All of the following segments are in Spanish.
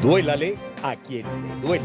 Duélale a quien le duela.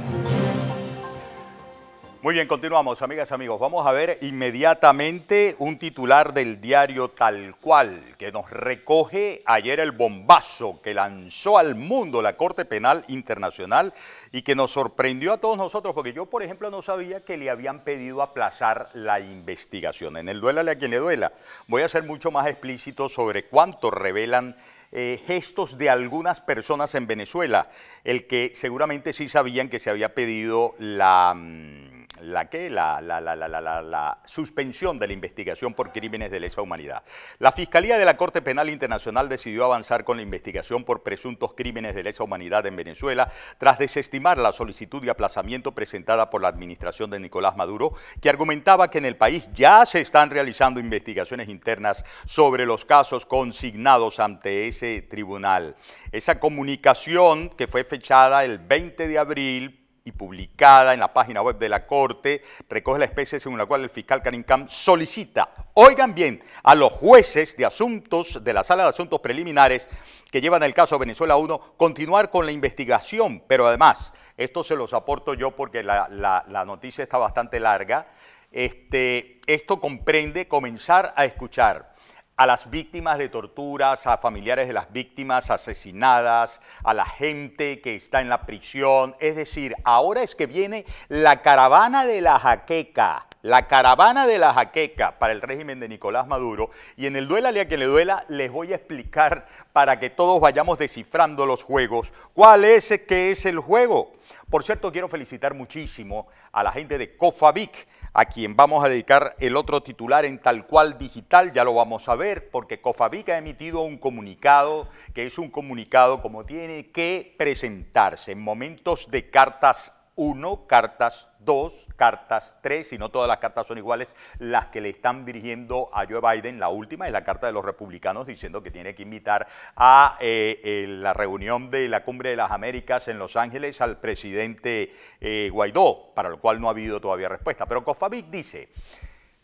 Muy bien, continuamos, amigas, amigos. Vamos a ver inmediatamente un titular del diario Tal Cual, que nos recoge ayer el bombazo que lanzó al mundo la Corte Penal Internacional y que nos sorprendió a todos nosotros, porque yo, por ejemplo, no sabía que le habían pedido aplazar la investigación. En el duélale a quien le duela, voy a ser mucho más explícito sobre cuánto revelan eh, gestos de algunas personas en Venezuela, el que seguramente sí sabían que se había pedido la... Mm, la, que, la, la, la, suspensión de la investigación por crímenes de lesa humanidad. La Fiscalía de la Corte Penal Internacional decidió avanzar con la investigación por presuntos crímenes de lesa humanidad en Venezuela tras desestimar la solicitud de aplazamiento presentada por la administración de Nicolás Maduro, que argumentaba que en el país ya se están realizando investigaciones internas sobre los casos consignados ante ese tribunal. Esa comunicación que fue fechada el 20 de abril y publicada en la página web de la Corte, recoge la especie según la cual el fiscal Karim Khan solicita, oigan bien, a los jueces de asuntos de la Sala de Asuntos Preliminares que llevan el caso Venezuela 1, continuar con la investigación, pero además, esto se los aporto yo porque la, noticia está bastante larga, este, esto comprende comenzar a escuchar a las víctimas de torturas, a familiares de las víctimas asesinadas, a la gente que está en la prisión. Es decir, ahora es que viene la caravana de la jaqueca, la caravana de la jaqueca para el régimen de Nicolás Maduro. Y en el duelo a que le duela, les voy a explicar para que todos vayamos descifrando los juegos. ¿Cuál es que es el juego? Por cierto, quiero felicitar muchísimo a la gente de Cofabic, a quien vamos a dedicar el otro titular en tal cual digital, ya lo vamos a ver, porque Cofabic ha emitido un comunicado, que es un comunicado como tiene que presentarse en momentos de cartas uno, cartas dos, cartas tres, si no todas las cartas son iguales, las que le están dirigiendo a Joe Biden. La última es la carta de los republicanos diciendo que tiene que invitar a eh, eh, la reunión de la Cumbre de las Américas en Los Ángeles al presidente eh, Guaidó, para lo cual no ha habido todavía respuesta. Pero Kofavik dice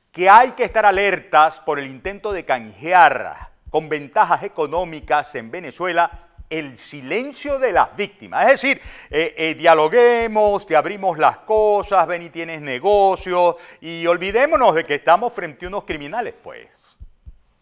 que hay que estar alertas por el intento de canjear con ventajas económicas en Venezuela el silencio de las víctimas. Es decir, eh, eh, dialoguemos, te abrimos las cosas, ven y tienes negocios, y olvidémonos de que estamos frente a unos criminales, pues.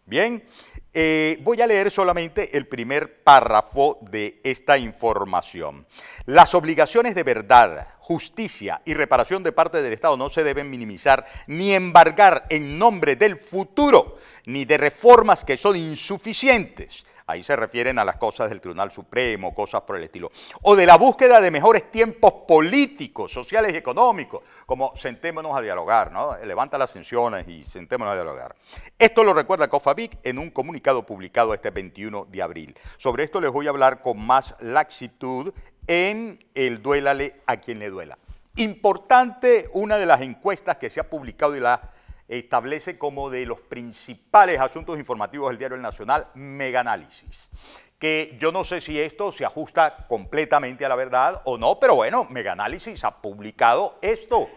Bien, eh, voy a leer solamente el primer párrafo de esta información. Las obligaciones de verdad, justicia y reparación de parte del Estado no se deben minimizar ni embargar en nombre del futuro, ni de reformas que son insuficientes Ahí se refieren a las cosas del Tribunal Supremo, cosas por el estilo. O de la búsqueda de mejores tiempos políticos, sociales y económicos, como sentémonos a dialogar, ¿no? Levanta las tensiones y sentémonos a dialogar. Esto lo recuerda Cofabic en un comunicado publicado este 21 de abril. Sobre esto les voy a hablar con más laxitud en el Duélale a quien le duela. Importante una de las encuestas que se ha publicado y la establece como de los principales asuntos informativos del diario El Nacional, mega que yo no sé si esto se ajusta completamente a la verdad o no, pero bueno, Meganálisis ha publicado esto.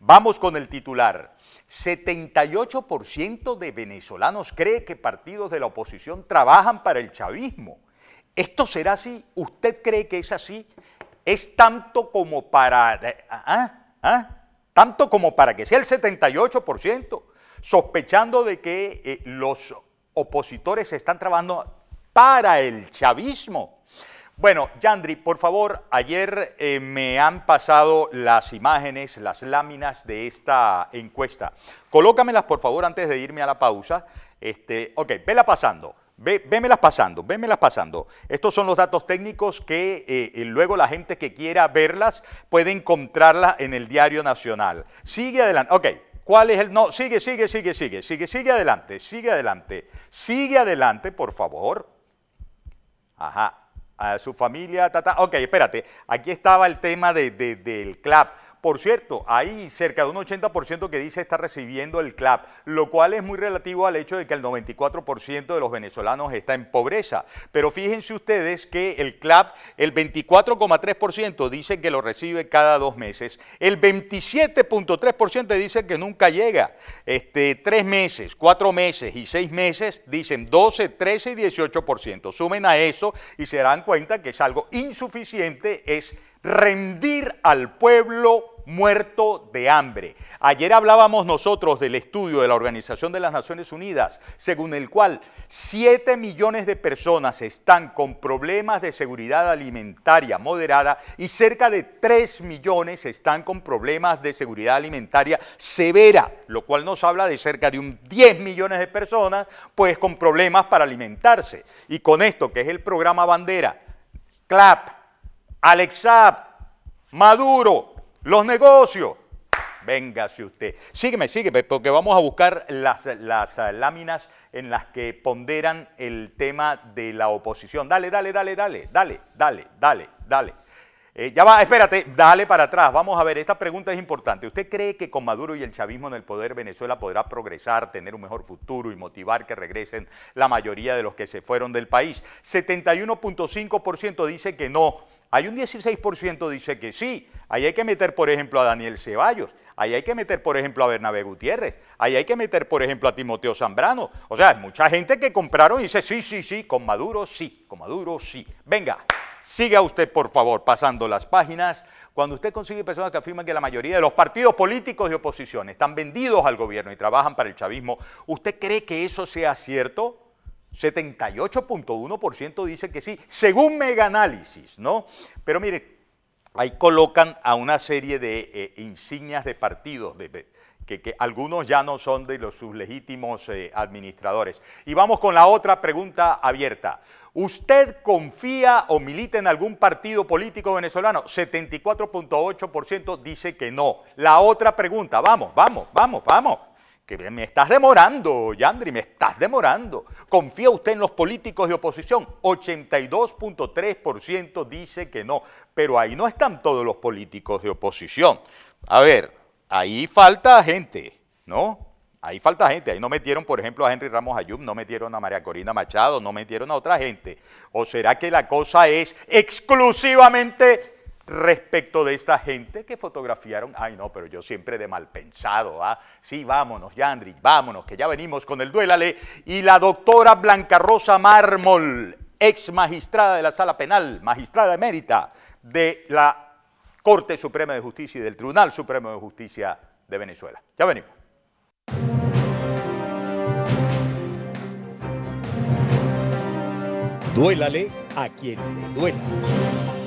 Vamos con el titular. 78% de venezolanos cree que partidos de la oposición trabajan para el chavismo. ¿Esto será así? ¿Usted cree que es así? ¿Es tanto como para... Eh, ¿Ah? ¿Ah? tanto como para que sea el 78%, sospechando de que eh, los opositores están trabajando para el chavismo. Bueno, Yandri, por favor, ayer eh, me han pasado las imágenes, las láminas de esta encuesta. Colócamelas, por favor, antes de irme a la pausa. Este, ok, vela pasando. Ve, vémelas pasando, vémelas pasando. Estos son los datos técnicos que eh, eh, luego la gente que quiera verlas puede encontrarlas en el Diario Nacional. Sigue adelante. Ok, ¿cuál es el...? No, sigue, sigue, sigue, sigue, sigue, sigue adelante, sigue adelante. Sigue adelante, por favor. Ajá, a su familia, tata. Ok, espérate, aquí estaba el tema del CLAP. Por cierto, hay cerca de un 80% que dice está recibiendo el CLAP, lo cual es muy relativo al hecho de que el 94% de los venezolanos está en pobreza. Pero fíjense ustedes que el CLAP, el 24,3% dice que lo recibe cada dos meses, el 27,3% dice que nunca llega, este, tres meses, cuatro meses y seis meses dicen 12, 13 y 18%. Sumen a eso y se dan cuenta que es algo insuficiente, es rendir al pueblo muerto de hambre. Ayer hablábamos nosotros del estudio de la Organización de las Naciones Unidas, según el cual 7 millones de personas están con problemas de seguridad alimentaria moderada y cerca de 3 millones están con problemas de seguridad alimentaria severa, lo cual nos habla de cerca de un 10 millones de personas pues con problemas para alimentarse. Y con esto, que es el programa bandera, CLAP, Alexa, Maduro, los negocios. Véngase usted. Sígueme, sígueme, porque vamos a buscar las, eh, láminas en las que ponderan el tema de la oposición. Dale, dale, dale, dale, dale, dale, dale, dale. Eh, ya va, espérate, dale para atrás. Vamos a ver, esta pregunta es importante. ¿Usted cree que con Maduro y el chavismo en el poder Venezuela podrá progresar, tener un mejor futuro y motivar que regresen la mayoría de los que se fueron del país? 71.5% dice que no. Hay un 16% dice que sí. Ahí hay que meter, por ejemplo, a Daniel Ceballos. Ahí hay que meter, por ejemplo, a Bernabé Gutiérrez. Ahí hay que meter, por ejemplo, a Timoteo Zambrano. O sea, hay mucha gente que compraron y dice, sí, sí, sí, con Maduro sí, con Maduro sí. Venga, siga usted, por favor, pasando las páginas. Cuando usted consigue personas que afirman que la mayoría de los partidos políticos de oposición están vendidos al gobierno y trabajan para el chavismo, ¿usted cree que eso sea cierto? 78.1% dice que sí, según Mega Análisis, ¿no? Pero mire, ahí colocan a una serie de eh, insignias de partidos, que, algunos ya no son de los sus legítimos eh, administradores. Y vamos con la otra pregunta abierta. ¿Usted confía o milita en algún partido político venezolano? 74.8% dice que no. La otra pregunta, vamos, vamos, vamos, vamos me estás demorando, Yandri, me estás demorando. ¿Confía usted en los políticos de oposición? 82.3% dice que no, pero ahí no están todos los políticos de oposición. A ver, ahí falta gente, ¿no? Ahí falta gente, ahí no metieron, por ejemplo, a Henry Ramos Ayub, no metieron a María Corina Machado, no metieron a otra gente. ¿O será que la cosa es exclusivamente respecto de esta gente que fotografiaron. Ay, no, pero yo siempre de mal pensado. ¿ah? Sí, vámonos, Yandri, vámonos, que ya venimos con el Duélale. Y la doctora Blanca Rosa Mármol, ex magistrada de la Sala Penal, magistrada emérita de la Corte Suprema de Justicia y del Tribunal Supremo de Justicia de Venezuela. Ya venimos. Duélale a quien le duela.